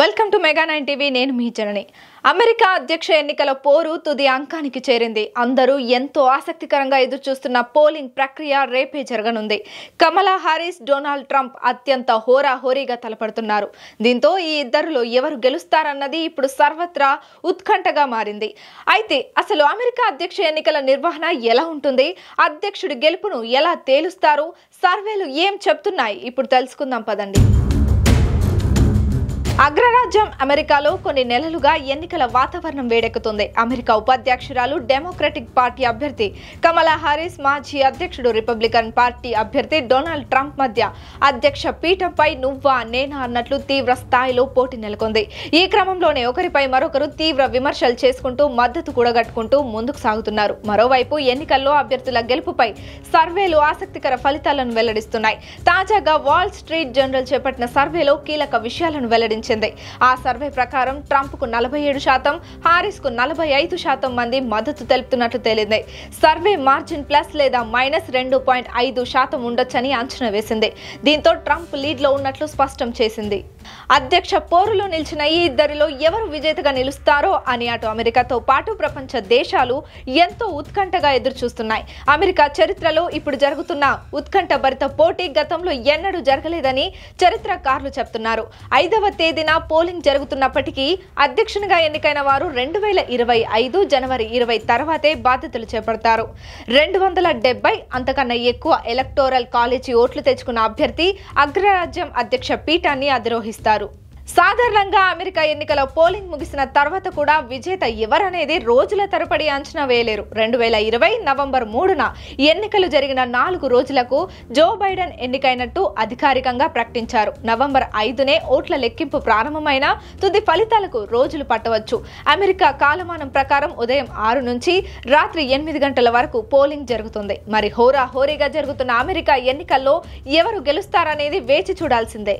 welcome to mega nine TV నేను మీ జనని America అధ్యక్ష ఎన్నికల పోరు తుది అంకానికి చేరింది అందరూ ఎంతో ఆసక్తికరంగా ఎదురుచూస్తున్న పోలింగ్ ప్రక్రియ రేపే జరగనుంది కమలా హారీస్ డొనాల్డ్ ట్రంప్ అత్యంత హోరాహోరీగా తలపడుతున్నారు దీంతో ఈ ఇద్దరులో ఎవరు గెలుస్తారన్నది ఇప్పుడు సర్వత్రా ఉత్కంఠగా మారింది అయితే అసలు అమెరికా అధ్యక్ష ఎన్నికల నిర్వహణ ఎలా ఉంటుంది అధ్యక్షుడి గెలుపును ఎలా తేలుస్తారు సర్వేలు ఏం చెప్తున్నాయి ఇప్పుడు తెలుసుకుందాం పదండి అగ్రరాజ్యం అమెరికాలో కొన్ని నెలలుగా ఎన్నికల వాతావరణం వేడెక్కుతుంది అమెరికా ఉపాధ్యక్షురాలు డెమోక్రటిక్ పార్టీ అభ్యర్థి కమలా హారిస్ మాజీ అధ్యక్షుడు రిపబ్లికన్ పార్టీ అభ్యర్థి డొనాల్డ్ ట్రంప్ మధ్య అధ్యక్ష పీఠంపై నువ్వా నేనా అన్నట్లు తీవ్ర స్థాయిలో పోటీ నెలకొంది ఈ క్రమంలోనే ఒకరిపై మరొకరు తీవ్ర విమర్శలు చేసుకుంటూ మద్దతు కూడగట్టుకుంటూ ముందుకు సాగుతున్నారు మరోవైపు ఎన్నికల్లో అభ్యర్థుల గెలుపుపై సర్వేలు ఆసక్తికర ఫలితాలను వెల్లడిస్తున్నాయి తాజాగా వాల్ స్ట్రీట్ జర్నల్ చేపట్టిన సర్వేలో కీలక విషయాలను వెల్లడించింది చెందాయి ఆ సర్వే ప్రకారం కు నలభై ఏడు శాతం కు నలభై ఐదు శాతం మంది మద్దతు తెలుపుతున్నట్లు తేలింది సర్వే మార్జిన్ ప్లస్ లేదా మైనస్ రెండు పాయింట్ ఐదు శాతం ఉండొచ్చని అంచనా వేసింది దీంతో ట్రంప్ లీడ్లో ఉన్నట్లు స్పష్టం చేసింది అధ్యక్ష పోరులో నిలిచిన ఈ ఇద్దరిలో ఎవరు విజేతగా నిలుస్తారో అని అటు అమెరికాతో పాటు ప్రపంచ దేశాలు ఎంతో ఉత్కంఠగా ఎదురుచూస్తున్నాయి అమెరికా చరిత్రలో ఇప్పుడు జరుగుతున్న ఉత్కంఠ భరిత పోటీ గతంలో ఎన్నడూ జరగలేదని చరిత్రకారులు చెప్తున్నారు ఐదవ తేదీన పోలింగ్ జరుగుతున్నప్పటికీ అధ్యక్షునిగా ఎన్నికైన వారు రెండు వేల ఇరవై ఐదు జనవరి ఇరవై తర్వాతే బాధ్యతలు చేపడతారు రెండు వందల డెబ్బై అంతకన్నా ఎక్కువ ఎలక్టోరల్ కాలేజీ ఓట్లు తెచ్చుకున్న అభ్యర్థి అగ్రరాజ్యం అధ్యక్ష పీఠాన్ని అధిరోహిస్తారు ప్రకటిస్తారు సాధారణంగా అమెరికా ఎన్నికల పోలింగ్ ముగిసిన తర్వాత కూడా విజేత ఎవరనేది రోజుల తరబడి అంచనా వేయలేరు రెండు వేల ఇరవై నవంబర్ మూడున ఎన్నికలు జరిగిన నాలుగు రోజులకు జో బైడెన్ ఎన్నికైనట్టు అధికారికంగా ప్రకటించారు నవంబర్ ఐదునే ఓట్ల లెక్కింపు ప్రారంభమైన తుది ఫలితాలకు రోజులు పట్టవచ్చు అమెరికా కాలమానం ప్రకారం ఉదయం ఆరు నుంచి రాత్రి ఎనిమిది గంటల వరకు పోలింగ్ జరుగుతుంది మరి హోరా హోరీగా జరుగుతున్న అమెరికా ఎన్నికల్లో ఎవరు గెలుస్తారనేది వేచి చూడాల్సిందే